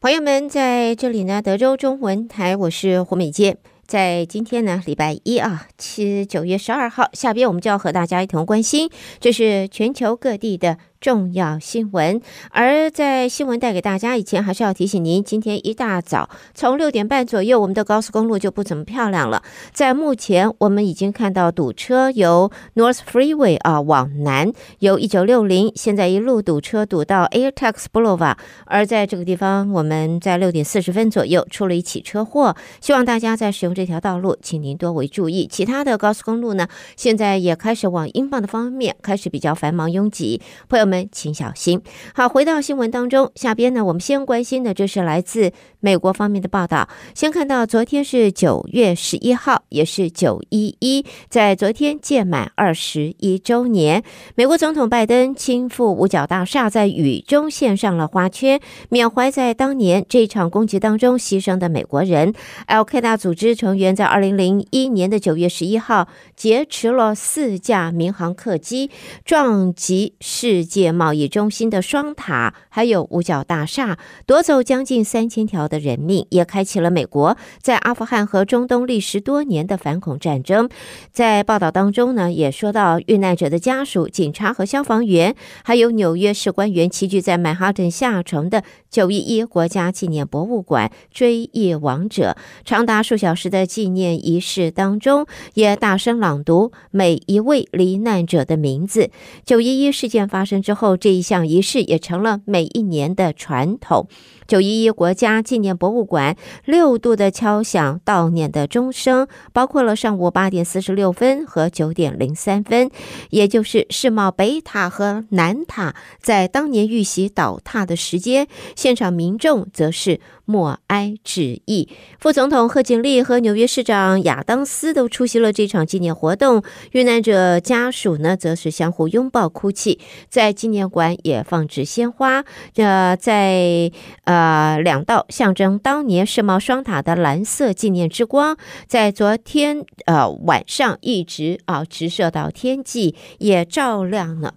朋友们，在这里呢，德州中文台，我是胡美杰。在今天呢，礼拜一啊，七九月十二号，下边我们就要和大家一同关心，这是全球各地的。重要新闻，而在新闻带给大家以前，还是要提醒您，今天一大早从六点半左右，我们的高速公路就不怎么漂亮了。在目前，我们已经看到堵车，由 North Freeway 啊往南，由一九六零现在一路堵车堵到 Air Tax Boulevard，而在这个地方，我们在六点四十分左右出了一起车祸。希望大家在使用这条道路，请您多为注意。其他的高速公路呢，现在也开始往英镑的方面开始比较繁忙拥挤，朋友。们请小心。好，回到新闻当中，下边呢，我们先关心的，这是来自美国方面的报道。先看到昨天是九月十一号，也是九一一，在昨天届满二十一周年，美国总统拜登亲赴五角大厦，在雨中献上了花圈，缅怀在当年这场攻击当中牺牲的美国人。L K 大组织成员在二零零一年的九月十一号劫持了四架民航客机，撞击世界。界贸易中心的双塔，还有五角大厦，夺走将近三千条的人命，也开启了美国在阿富汗和中东历时多年的反恐战争。在报道当中呢，也说到遇难者的家属、警察和消防员，还有纽约市官员齐聚在曼哈顿下城的九一一国家纪念博物馆追忆亡者。长达数小时的纪念仪式当中，也大声朗读每一位罹难者的名字。九一一事件发生之后，这一项仪式也成了每一年的传统。九一一国家纪念博物馆六度的敲响悼念的钟声，包括了上午八点四十六分和九点零三分，也就是世贸北塔和南塔在当年遇袭倒塌的时间。现场民众则是默哀致意，副总统贺锦丽和纽约市长亚当斯都出席了这场纪念活动。遇难者家属呢，则是相互拥抱哭泣，在纪念馆也放置鲜花。呃，在呃。啊，两道象征当年世贸双塔的蓝色纪念之光，在昨天呃晚上一直啊直射到天际，也照亮了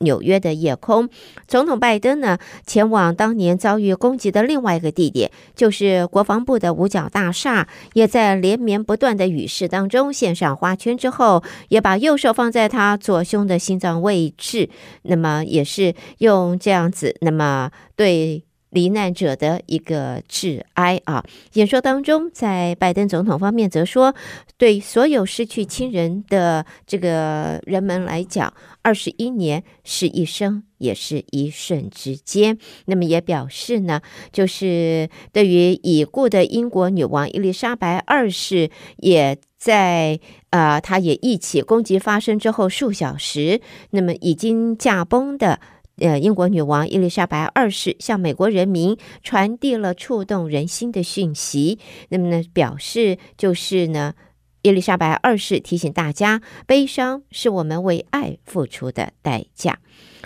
纽约的夜空。总统拜登呢，前往当年遭遇攻击的另外一个地点，就是国防部的五角大厦，也在连绵不断的雨势当中献上花圈之后，也把右手放在他左胸的心脏位置。那么也是用这样子，那么对。罹难者的一个致哀啊！演说当中，在拜登总统方面则说，对所有失去亲人的这个人们来讲，二十一年是一生，也是一瞬之间。那么也表示呢，就是对于已故的英国女王伊丽莎白二世，也在啊，他也一起攻击发生之后数小时，那么已经驾崩的。呃，英国女王伊丽莎白二世向美国人民传递了触动人心的讯息。那么呢，表示就是呢，伊丽莎白二世提醒大家，悲伤是我们为爱付出的代价。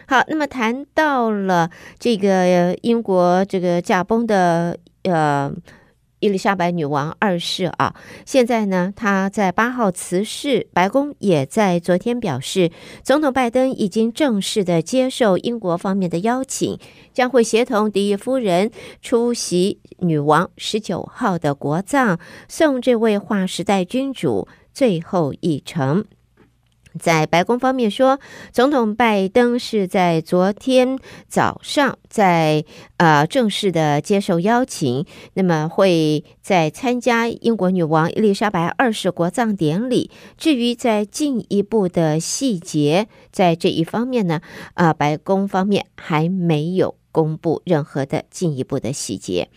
好，那么谈到了这个英国这个驾崩的呃。伊丽莎白女王二世啊，现在呢，她在八号辞世。白宫也在昨天表示，总统拜登已经正式的接受英国方面的邀请，将会协同第一夫人出席女王十九号的国葬，送这位划时代君主最后一程。在白宫方面说，总统拜登是在昨天早上在呃正式的接受邀请，那么会在参加英国女王伊丽莎白二世国葬典礼。至于在进一步的细节，在这一方面呢，啊，白宫方面还没有公布任何的进一步的细节。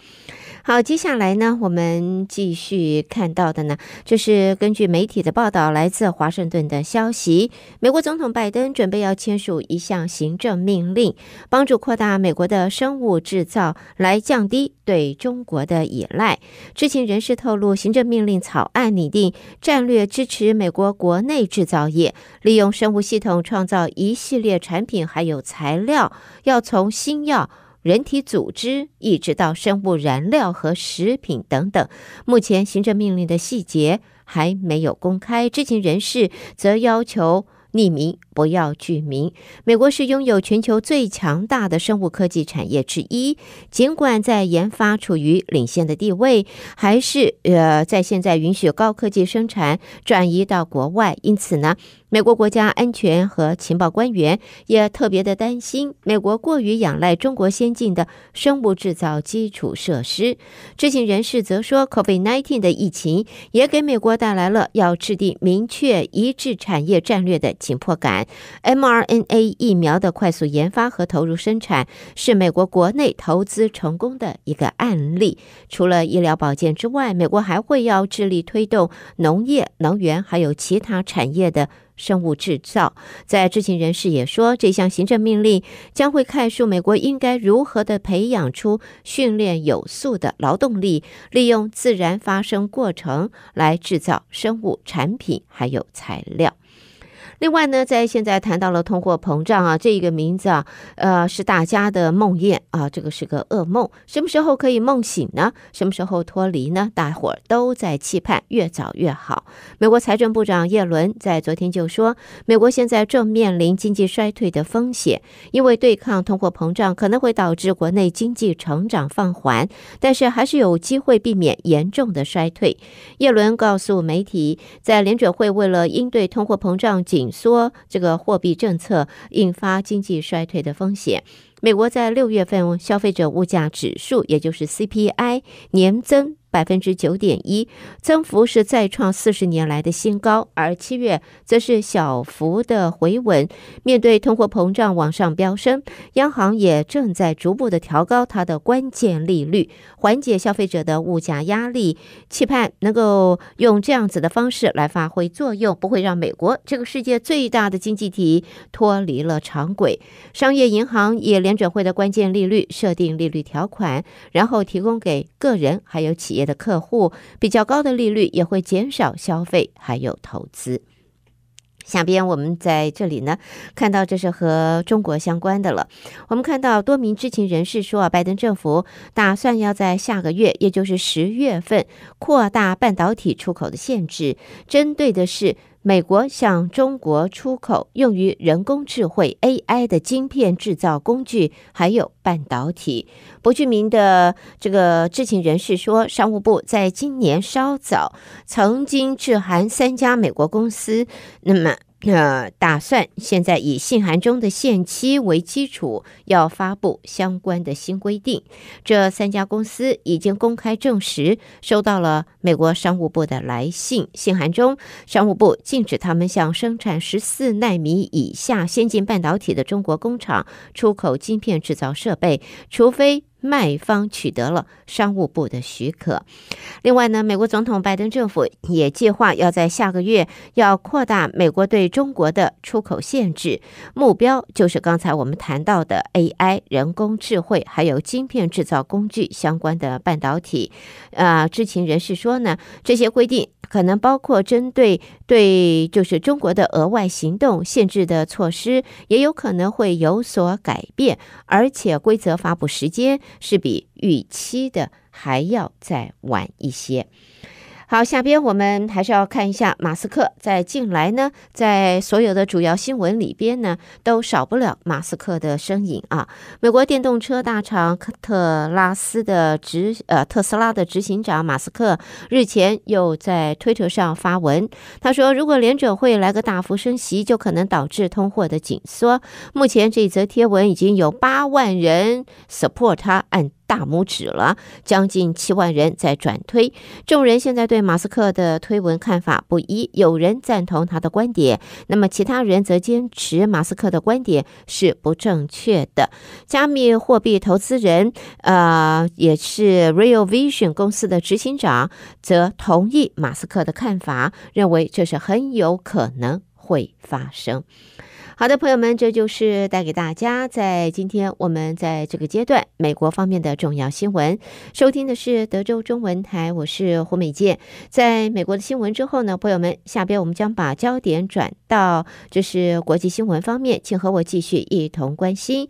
好，接下来呢，我们继续看到的呢，就是根据媒体的报道，来自华盛顿的消息，美国总统拜登准备要签署一项行政命令，帮助扩大美国的生物制造，来降低对中国的依赖。知情人士透露，行政命令草案拟定战略支持美国国内制造业，利用生物系统创造一系列产品还有材料，要从新药。人体组织，一直到生物燃料和食品等等。目前行政命令的细节还没有公开，知情人士则要求匿名。不要具名。美国是拥有全球最强大的生物科技产业之一，尽管在研发处于领先的地位，还是呃在现在允许高科技生产转移到国外。因此呢，美国国家安全和情报官员也特别的担心，美国过于仰赖中国先进的生物制造基础设施。知情人士则说，Covid-19 的疫情也给美国带来了要制定明确一致产业战略的紧迫感。mRNA 疫苗的快速研发和投入生产是美国国内投资成功的一个案例。除了医疗保健之外，美国还会要致力推动农业、能源还有其他产业的生物制造。在知情人士也说，这项行政命令将会概述美国应该如何的培养出训练有素的劳动力，利用自然发生过程来制造生物产品还有材料。另外呢，在现在谈到了通货膨胀啊，这一个名字啊，呃，是大家的梦魇啊，这个是个噩梦。什么时候可以梦醒呢？什么时候脱离呢？大伙儿都在期盼，越早越好。美国财政部长耶伦在昨天就说，美国现在正面临经济衰退的风险，因为对抗通货膨胀可能会导致国内经济成长放缓，但是还是有机会避免严重的衰退。耶伦告诉媒体，在联准会为了应对通货膨胀紧缩这个货币政策引发经济衰退的风险。美国在六月份消费者物价指数，也就是 CPI 年增。百分之九点一，增幅是再创四十年来的新高，而七月则是小幅的回稳。面对通货膨胀往上飙升，央行也正在逐步的调高它的关键利率，缓解消费者的物价压力，期盼能够用这样子的方式来发挥作用，不会让美国这个世界最大的经济体脱离了常轨。商业银行也联准会的关键利率设定利率条款，然后提供给个人还有企。别的客户比较高的利率也会减少消费，还有投资。下边我们在这里呢，看到这是和中国相关的了。我们看到多名知情人士说啊，拜登政府打算要在下个月，也就是十月份扩大半导体出口的限制，针对的是。美国向中国出口用于人工智慧 AI 的晶片制造工具，还有半导体。不具名的这个知情人士说，商务部在今年稍早曾经致函三家美国公司。那么。那打算现在以信函中的限期为基础，要发布相关的新规定。这三家公司已经公开证实收到了美国商务部的来信。信函中，商务部禁止他们向生产十四纳米以下先进半导体的中国工厂出口晶片制造设备，除非。卖方取得了商务部的许可。另外呢，美国总统拜登政府也计划要在下个月要扩大美国对中国的出口限制，目标就是刚才我们谈到的 AI、人工智慧，还有晶片制造工具相关的半导体。啊，知情人士说呢，这些规定。可能包括针对对就是中国的额外行动限制的措施，也有可能会有所改变，而且规则发布时间是比预期的还要再晚一些。好，下边我们还是要看一下马斯克在近来呢，在所有的主要新闻里边呢，都少不了马斯克的身影啊。美国电动车大厂特拉斯的执呃特斯拉的执行长马斯克日前又在推特上发文，他说：“如果联准会来个大幅升息，就可能导致通货的紧缩。”目前这则贴文已经有八万人 support 他按。大拇指了，将近七万人在转推。众人现在对马斯克的推文看法不一，有人赞同他的观点，那么其他人则坚持马斯克的观点是不正确的。加密货币投资人，呃，也是 Real Vision 公司的执行长，则同意马斯克的看法，认为这是很有可能会发生。好的，朋友们，这就是带给大家在今天我们在这个阶段美国方面的重要新闻。收听的是德州中文台，我是胡美健。在美国的新闻之后呢，朋友们，下边我们将把焦点转到这是国际新闻方面，请和我继续一同关心。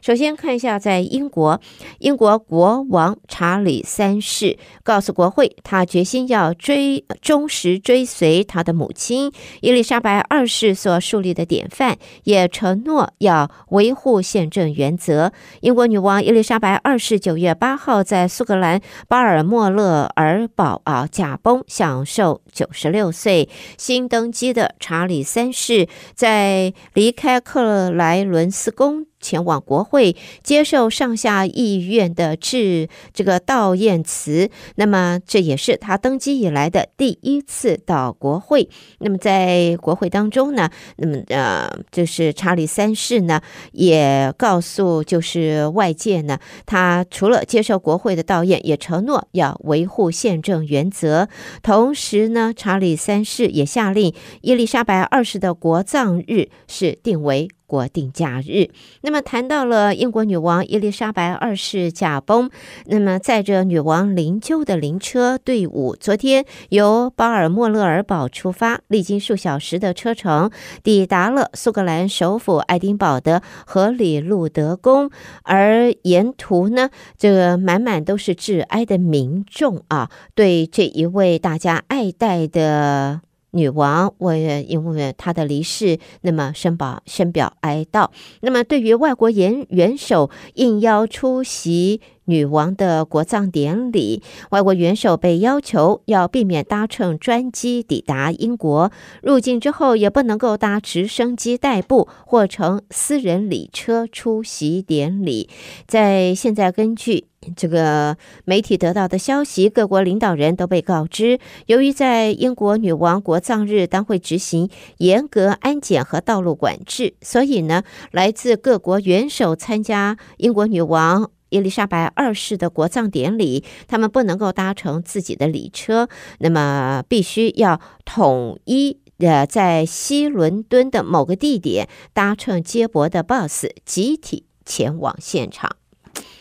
首先看一下，在英国，英国国王查理三世告诉国会，他决心要追忠实追随他的母亲伊丽莎白二世所树立的典范，也承诺要维护宪政原则。英国女王伊丽莎白二世九月八号在苏格兰巴尔莫勒尔堡啊驾崩，享受九十六岁。新登基的查理三世在离开克莱伦斯宫。前往国会接受上下议院的致这个悼唁词，那么这也是他登基以来的第一次到国会。那么在国会当中呢，那么呃，就是查理三世呢也告诉就是外界呢，他除了接受国会的悼唁，也承诺要维护宪政原则。同时呢，查理三世也下令，伊丽莎白二世的国葬日是定为。国定假日。那么谈到了英国女王伊丽莎白二世驾崩，那么载着女王灵柩的灵车队伍，昨天由巴尔莫勒尔堡出发，历经数小时的车程，抵达了苏格兰首府爱丁堡的荷里路德宫。而沿途呢，这个满满都是致哀的民众啊，对这一位大家爱戴的。女王，我因为她的离世，那么深表深表哀悼。那么对于外国元元首应邀出席女王的国葬典礼，外国元首被要求要避免搭乘专机抵达英国，入境之后也不能够搭直升机代步或乘私人礼车出席典礼。在现在根据。这个媒体得到的消息，各国领导人都被告知，由于在英国女王国葬日，当会执行严格安检和道路管制，所以呢，来自各国元首参加英国女王伊丽莎白二世的国葬典礼，他们不能够搭乘自己的礼车，那么必须要统一呃，在西伦敦的某个地点搭乘接驳的 bus，集体前往现场。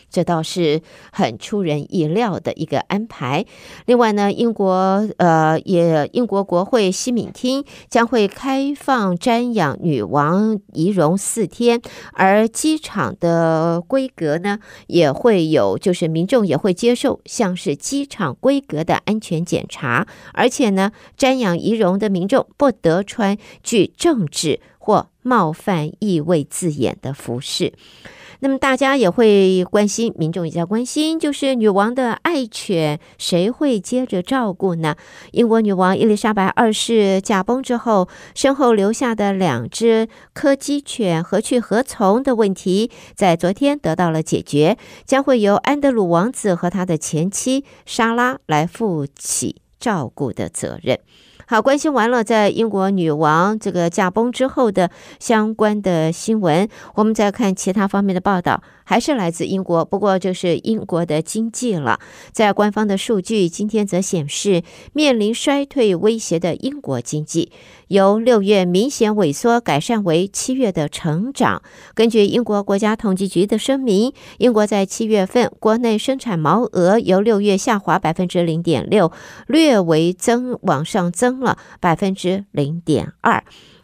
这倒是很出人意料的一个安排。另外呢，英国呃也英国国会西敏厅将会开放瞻仰女王仪容四天，而机场的规格呢也会有，就是民众也会接受像是机场规格的安全检查，而且呢，瞻仰仪容的民众不得穿具政治或冒犯意味字眼的服饰。那么大家也会关心，民众也在关心，就是女王的爱犬谁会接着照顾呢？英国女王伊丽莎白二世驾崩之后，身后留下的两只柯基犬何去何从的问题，在昨天得到了解决，将会由安德鲁王子和他的前妻莎拉来负起照顾的责任。好，关心完了在英国女王这个驾崩之后的相关的新闻，我们再看其他方面的报道，还是来自英国，不过就是英国的经济了。在官方的数据，今天则显示，面临衰退威胁的英国经济，由六月明显萎缩改善为七月的成长。根据英国国家统计局的声明，英国在七月份国内生产毛额由六月下滑百分之零点六，略微增往上增。了百分之零点二，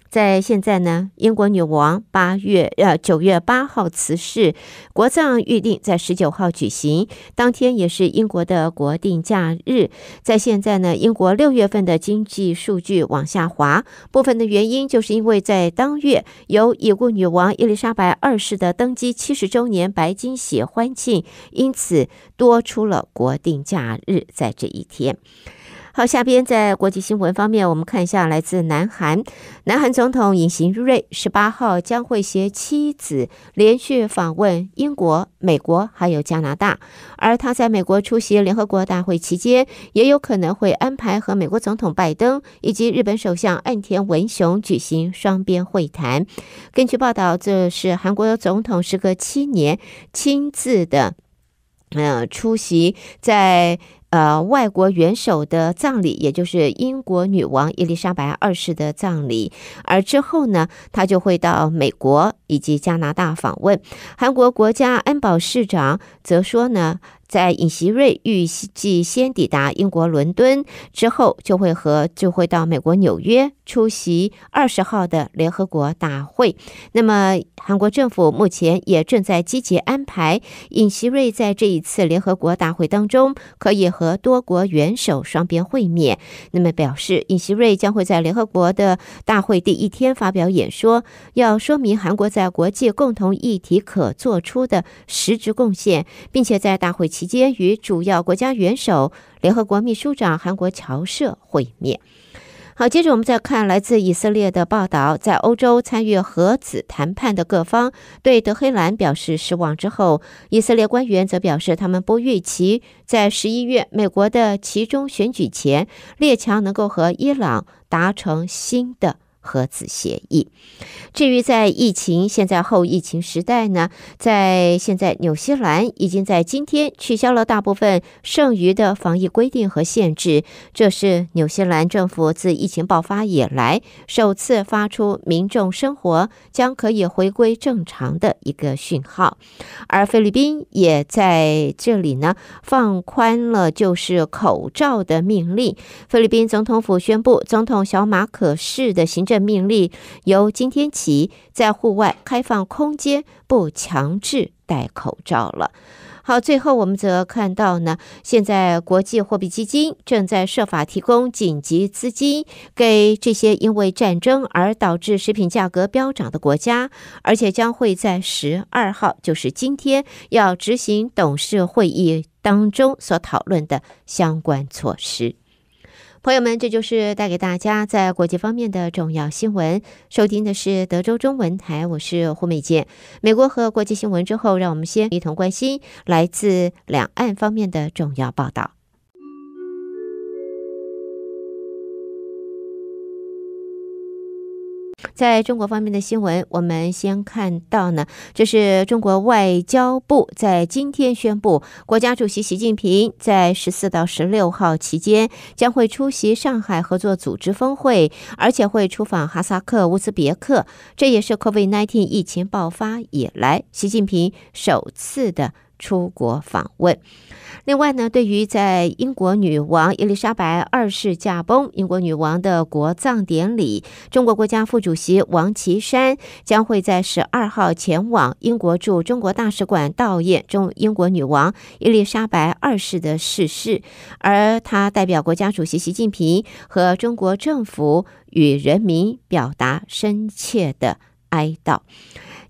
在现在呢？英国女王八月呃九月八号辞世，国葬预定在十九号举行，当天也是英国的国定假日。在现在呢？英国六月份的经济数据往下滑，部分的原因就是因为在当月由已故女王伊丽莎白二世的登基七十周年白金喜欢庆，因此多出了国定假日，在这一天。好，下边在国际新闻方面，我们看一下来自南韩。南韩总统尹锡悦十八号将会携妻子连续访问英国、美国，还有加拿大。而他在美国出席联合国大会期间，也有可能会安排和美国总统拜登以及日本首相岸田文雄举行双边会谈。根据报道，这是韩国总统时隔七年亲自的呃出席在。呃，外国元首的葬礼，也就是英国女王伊丽莎白二世的葬礼，而之后呢，他就会到美国以及加拿大访问。韩国国家安保市长则说呢，在尹锡瑞预计先抵达英国伦敦之后，就会和就会到美国纽约。出席二十号的联合国大会。那么，韩国政府目前也正在积极安排尹锡瑞在这一次联合国大会当中可以和多国元首双边会面。那么，表示尹锡瑞将会在联合国的大会第一天发表演说，要说明韩国在国际共同议题可做出的实质贡献，并且在大会期间与主要国家元首、联合国秘书长、韩国侨社会面。好，接着我们再看来自以色列的报道，在欧洲参与核子谈判的各方对德黑兰表示失望之后，以色列官员则表示，他们不预期在十一月美国的其中选举前，列强能够和伊朗达成新的。和子协议。至于在疫情现在后疫情时代呢，在现在，纽西兰已经在今天取消了大部分剩余的防疫规定和限制，这是纽西兰政府自疫情爆发以来首次发出民众生活将可以回归正常的一个讯号。而菲律宾也在这里呢，放宽了就是口罩的命令。菲律宾总统府宣布，总统小马可士的行政。的命令由今天起，在户外开放空间不强制戴口罩了。好，最后我们则看到呢，现在国际货币基金正在设法提供紧急资金给这些因为战争而导致食品价格飙涨的国家，而且将会在十二号，就是今天要执行董事会议当中所讨论的相关措施。朋友们，这就是带给大家在国际方面的重要新闻。收听的是德州中文台，我是胡美杰。美国和国际新闻之后，让我们先一同关心来自两岸方面的重要报道。在中国方面的新闻，我们先看到呢，这是中国外交部在今天宣布，国家主席习近平在十四到十六号期间将会出席上海合作组织峰会，而且会出访哈萨克、乌兹别克，这也是 COVID-19 疫情爆发以来习近平首次的出国访问。另外呢，对于在英国女王伊丽莎白二世驾崩，英国女王的国葬典礼，中国国家副主席王岐山将会在十二号前往英国驻中国大使馆悼念中英国女王伊丽莎白二世的逝世，而他代表国家主席习近平和中国政府与人民表达深切的哀悼。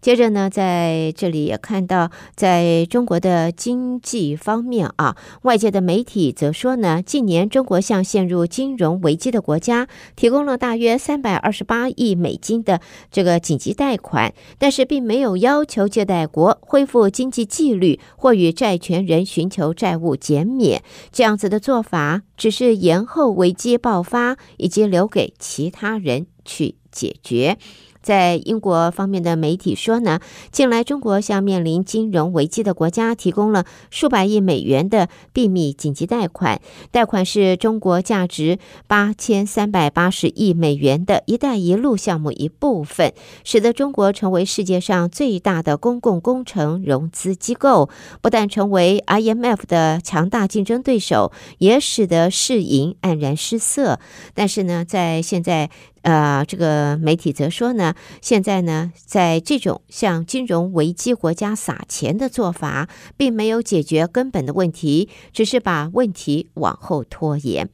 接着呢，在这里也看到，在中国的经济方面啊，外界的媒体则说呢，近年中国向陷入金融危机的国家提供了大约三百二十八亿美金的这个紧急贷款，但是并没有要求借贷国恢复经济纪律或与债权人寻求债务减免。这样子的做法只是延后危机爆发，以及留给其他人去解决。在英国方面的媒体说呢，近来中国向面临金融危机的国家提供了数百亿美元的秘密紧急贷款，贷款是中国价值八千三百八十亿美元的一带一路项目一部分，使得中国成为世界上最大的公共工程融资机构，不但成为 IMF 的强大竞争对手，也使得世银黯然失色。但是呢，在现在。呃，这个媒体则说呢，现在呢，在这种向金融危机国家撒钱的做法，并没有解决根本的问题，只是把问题往后拖延。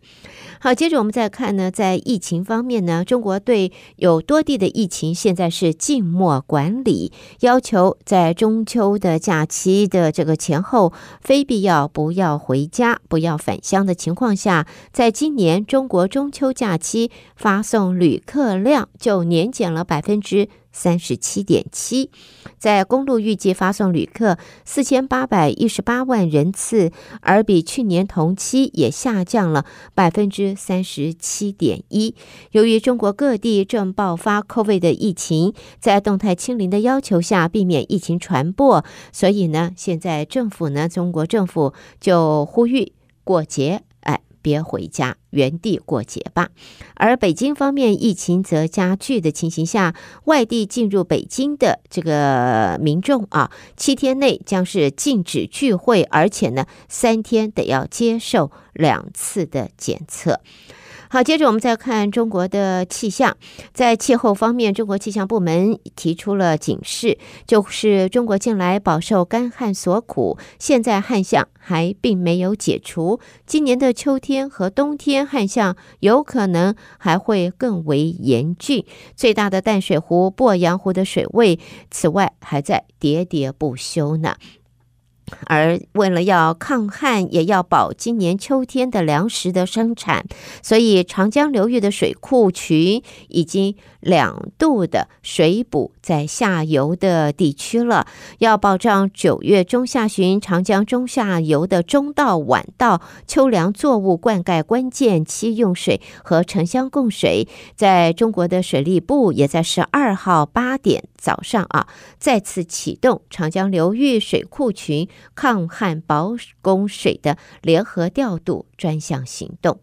好，接着我们再看呢，在疫情方面呢，中国对有多地的疫情现在是静默管理，要求在中秋的假期的这个前后，非必要不要回家、不要返乡的情况下，在今年中国中秋假期发送旅。客量就年减了百分之三十七点七，在公路预计发送旅客四千八百一十八万人次，而比去年同期也下降了百分之三十七点一。由于中国各地正爆发 COVID 的疫情，在动态清零的要求下，避免疫情传播，所以呢，现在政府呢，中国政府就呼吁过节。别回家，原地过节吧。而北京方面疫情则加剧的情形下，外地进入北京的这个民众啊，七天内将是禁止聚会，而且呢，三天得要接受两次的检测。好，接着我们再看中国的气象。在气候方面，中国气象部门提出了警示，就是中国近来饱受干旱所苦，现在旱象还并没有解除。今年的秋天和冬天旱象有可能还会更为严峻。最大的淡水湖鄱阳湖的水位，此外还在喋喋不休呢。而为了要抗旱，也要保今年秋天的粮食的生产，所以长江流域的水库渠已经。两度的水补在下游的地区了，要保障九月中下旬长江中下游的中稻、晚稻、秋粮作物灌溉关键期用水和城乡供水。在中国的水利部也在十二号八点早上啊，再次启动长江流域水库群抗旱保供水的联合调度专项行动。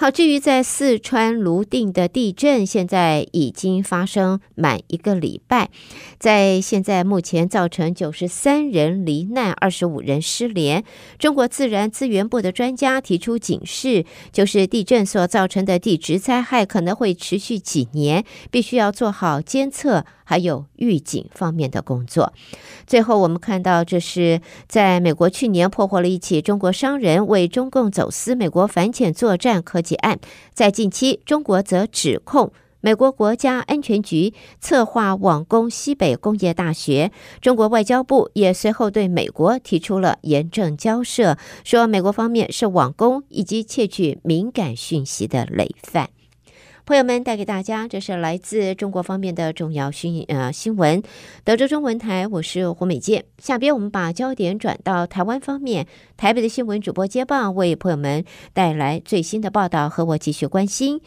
好，至于在四川泸定的地震，现在已经发生满一个礼拜，在现在目前造成九十三人罹难，二十五人失联。中国自然资源部的专家提出警示，就是地震所造成的地质灾害可能会持续几年，必须要做好监测。还有预警方面的工作。最后，我们看到，这是在美国去年破获了一起中国商人为中共走私美国反潜作战科技案。在近期，中国则指控美国国家安全局策划网攻西北工业大学。中国外交部也随后对美国提出了严正交涉，说美国方面是网攻以及窃取敏感讯息的累犯。朋友们带给大家，这是来自中国方面的重要新呃新闻。德州中文台，我是胡美健。下边我们把焦点转到台湾方面，台北的新闻主播接棒，为朋友们带来最新的报道和我继续关心。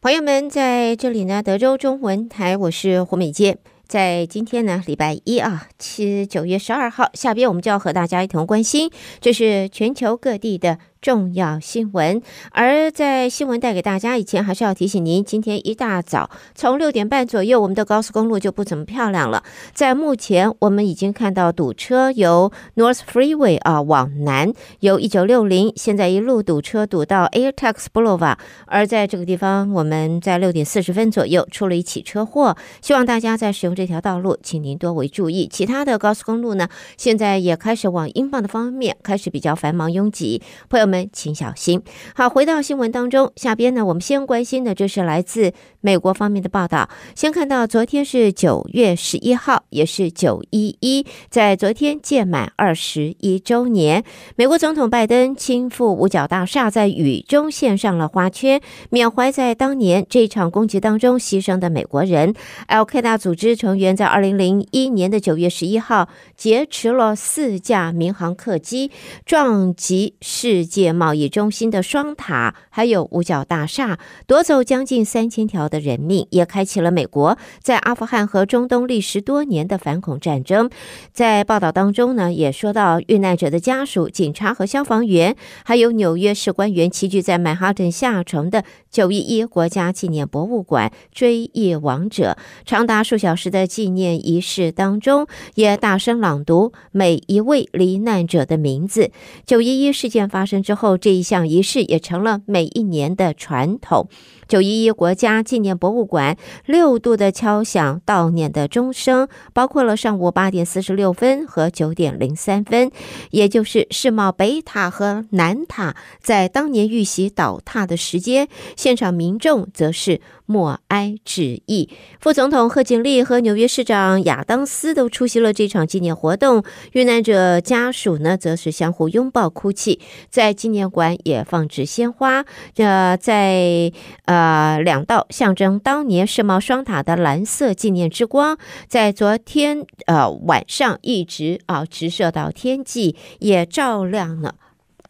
朋友们在这里呢，德州中文台，我是胡美健。在今天呢，礼拜一啊，七九月十二号，下边我们就要和大家一同关心，这是全球各地的。重要新闻，而在新闻带给大家以前，还是要提醒您，今天一大早从六点半左右，我们的高速公路就不怎么漂亮了。在目前，我们已经看到堵车，由 North Freeway 啊往南，由一九六零现在一路堵车堵到 Air Tax Boulevard，而在这个地方，我们在六点四十分左右出了一起车祸。希望大家在使用这条道路，请您多为注意。其他的高速公路呢，现在也开始往英镑的方面开始比较繁忙拥挤，朋友们。们请小心。好，回到新闻当中，下边呢，我们先关心的这是来自美国方面的报道。先看到昨天是九月十一号，也是九一一，在昨天届满二十一周年，美国总统拜登亲赴五角大厦，在雨中献上了花圈，缅怀在当年这场攻击当中牺牲的美国人。L K 大组织成员在二零零一年的九月十一号劫持了四架民航客机，撞击世界。贸易中心的双塔，还有五角大厦，夺走将近三千条的人命，也开启了美国在阿富汗和中东历时多年的反恐战争。在报道当中呢，也说到遇难者的家属、警察和消防员，还有纽约市官员齐聚在曼哈顿下城的九一一国家纪念博物馆追忆亡者。长达数小时的纪念仪式当中，也大声朗读每一位罹难者的名字。九一一事件发生之之后，这一项仪式也成了每一年的传统。九一一国家纪念博物馆六度的敲响悼念的钟声，包括了上午八点四十六分和九点零三分，也就是世贸北塔和南塔在当年遇袭倒塌的时间。现场民众则是默哀致意，副总统贺锦丽和纽约市长亚当斯都出席了这场纪念活动。遇难者家属呢，则是相互拥抱哭泣，在纪念馆也放置鲜花。呃，在呃。啊，两道象征当年世贸双塔的蓝色纪念之光，在昨天呃晚上一直啊直射到天际，也照亮了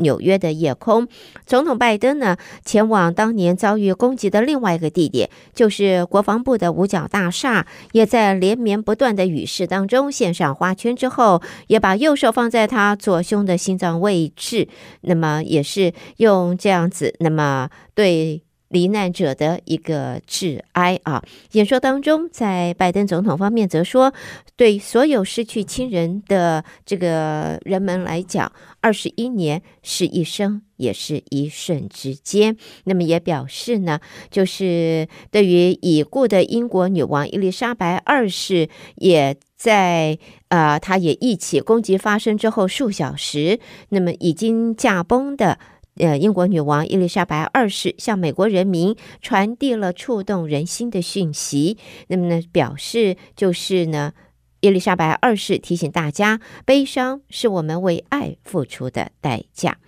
纽约的夜空。总统拜登呢，前往当年遭遇攻击的另外一个地点，就是国防部的五角大厦，也在连绵不断的雨势当中献上花圈之后，也把右手放在他左胸的心脏位置。那么也是用这样子，那么对。罹难者的一个致哀啊！演说当中，在拜登总统方面则说，对所有失去亲人的这个人们来讲，二十一年是一生，也是一瞬之间。那么也表示呢，就是对于已故的英国女王伊丽莎白二世，也在啊，他也一起攻击发生之后数小时，那么已经驾崩的。呃，英国女王伊丽莎白二世向美国人民传递了触动人心的讯息。那么呢，表示就是呢，伊丽莎白二世提醒大家，悲伤是我们为爱付出的代价。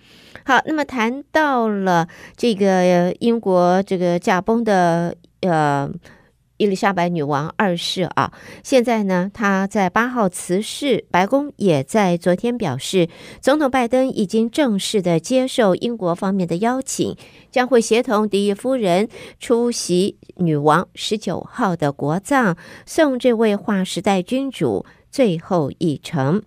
好，那么谈到了这个英国这个驾崩的呃。伊丽莎白女王二世啊，现在呢，她在八号辞世。白宫也在昨天表示，总统拜登已经正式的接受英国方面的邀请，将会协同第一夫人出席女王十九号的国葬，送这位划时代君主最后一程。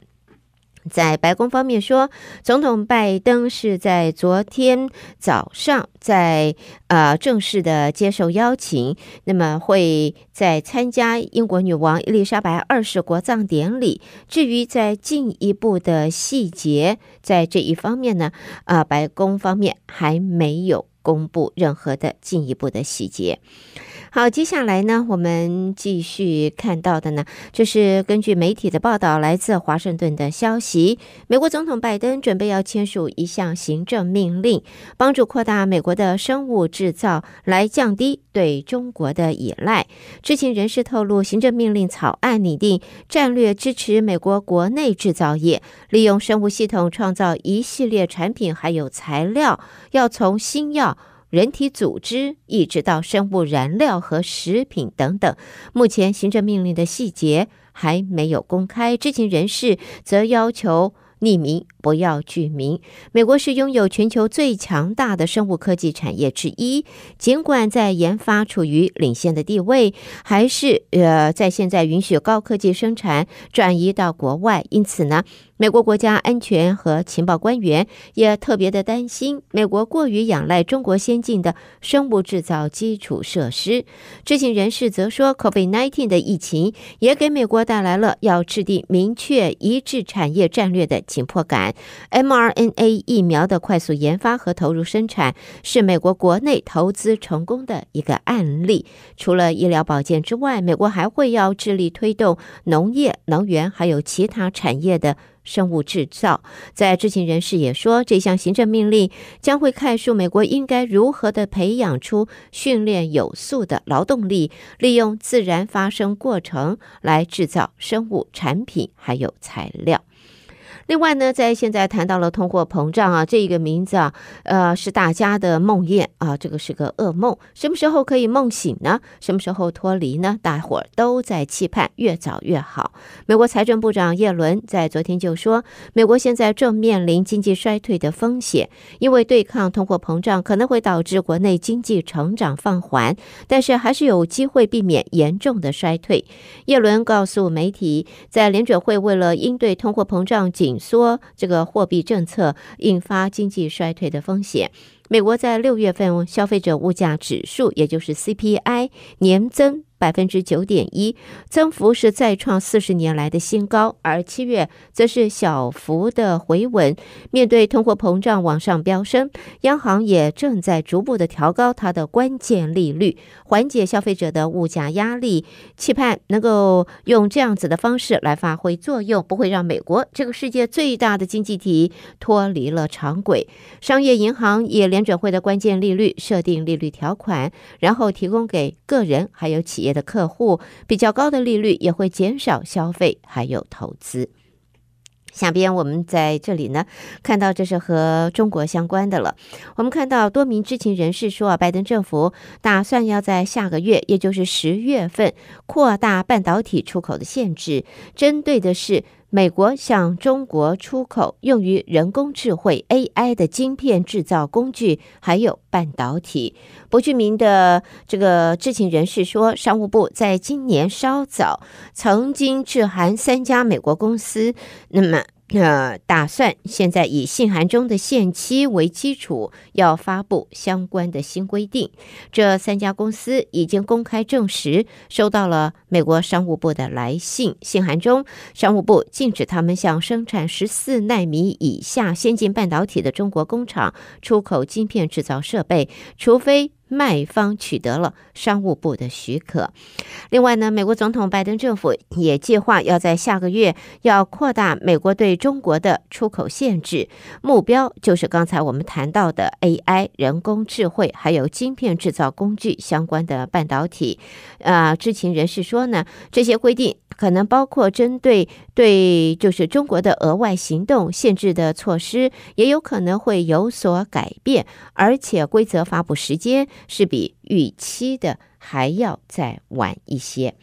在白宫方面说，总统拜登是在昨天早上在呃正式的接受邀请，那么会在参加英国女王伊丽莎白二世国葬典礼。至于在进一步的细节，在这一方面呢，啊，白宫方面还没有公布任何的进一步的细节。好，接下来呢，我们继续看到的呢，就是根据媒体的报道，来自华盛顿的消息，美国总统拜登准备要签署一项行政命令，帮助扩大美国的生物制造，来降低对中国的依赖。知情人士透露，行政命令草案拟定战略支持美国国内制造业，利用生物系统创造一系列产品还有材料，要从新药。人体组织，一直到生物燃料和食品等等。目前行政命令的细节还没有公开，知情人士则要求匿名，不要具名。美国是拥有全球最强大的生物科技产业之一，尽管在研发处于领先的地位，还是呃在现在允许高科技生产转移到国外，因此呢。美国国家安全和情报官员也特别的担心，美国过于仰赖中国先进的生物制造基础设施。知情人士则说，COVID-19 的疫情也给美国带来了要制定明确一致产业战略的紧迫感。mRNA 疫苗的快速研发和投入生产是美国国内投资成功的一个案例。除了医疗保健之外，美国还会要致力推动农业、能源还有其他产业的。生物制造，在知情人士也说，这项行政命令将会概述美国应该如何的培养出训练有素的劳动力，利用自然发生过程来制造生物产品还有材料。另外呢，在现在谈到了通货膨胀啊，这一个名字啊，呃，是大家的梦魇啊，这个是个噩梦。什么时候可以梦醒呢？什么时候脱离呢？大伙儿都在期盼，越早越好。美国财政部长耶伦在昨天就说，美国现在正面临经济衰退的风险，因为对抗通货膨胀可能会导致国内经济成长放缓，但是还是有机会避免严重的衰退。耶伦告诉媒体，在联准会为了应对通货膨胀紧缩这个货币政策引发经济衰退的风险。美国在六月份消费者物价指数，也就是 CPI 年增。百分之九点一，增幅是再创四十年来的新高，而七月则是小幅的回稳。面对通货膨胀往上飙升，央行也正在逐步的调高它的关键利率，缓解消费者的物价压力，期盼能够用这样子的方式来发挥作用，不会让美国这个世界最大的经济体脱离了常轨。商业银行以联准会的关键利率设定利率条款，然后提供给个人还有企业。别的客户比较高的利率也会减少消费，还有投资。下边我们在这里呢，看到这是和中国相关的了。我们看到多名知情人士说啊，拜登政府打算要在下个月，也就是十月份扩大半导体出口的限制，针对的是。美国向中国出口用于人工智慧 AI 的晶片制造工具，还有半导体。不具名的这个知情人士说，商务部在今年稍早曾经致函三家美国公司，那么。那打算现在以信函中的限期为基础，要发布相关的新规定。这三家公司已经公开证实收到了美国商务部的来信。信函中，商务部禁止他们向生产十四纳米以下先进半导体的中国工厂出口晶片制造设备，除非。卖方取得了商务部的许可。另外呢，美国总统拜登政府也计划要在下个月要扩大美国对中国的出口限制，目标就是刚才我们谈到的 AI、人工智慧，还有芯片制造工具相关的半导体。啊，知情人士说呢，这些规定可能包括针对对就是中国的额外行动限制的措施，也有可能会有所改变，而且规则发布时间。是比预期的还要再晚一些。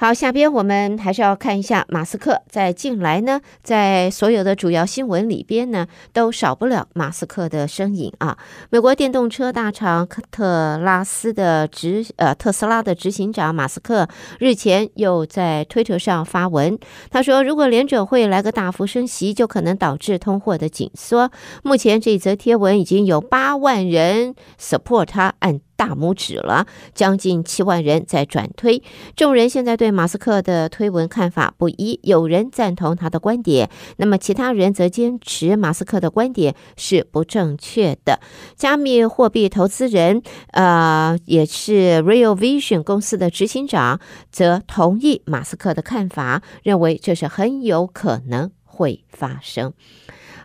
好，下边我们还是要看一下马斯克在近来呢，在所有的主要新闻里边呢，都少不了马斯克的身影啊。美国电动车大厂特拉斯的执呃特斯拉的执行长马斯克日前又在推特上发文，他说：“如果联准会来个大幅升息，就可能导致通货的紧缩。”目前这一则贴文已经有八万人 support 他按。大拇指了，将近七万人在转推。众人现在对马斯克的推文看法不一，有人赞同他的观点，那么其他人则坚持马斯克的观点是不正确的。加密货币投资人，呃，也是 Real Vision 公司的执行长，则同意马斯克的看法，认为这是很有可能会发生。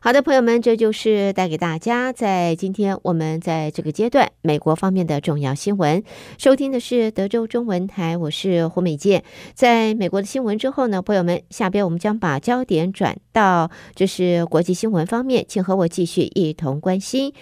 好的，朋友们，这就是带给大家在今天我们在这个阶段美国方面的重要新闻。收听的是德州中文台，我是胡美健。在美国的新闻之后呢，朋友们，下边我们将把焦点转到就是国际新闻方面，请和我继续一同关心。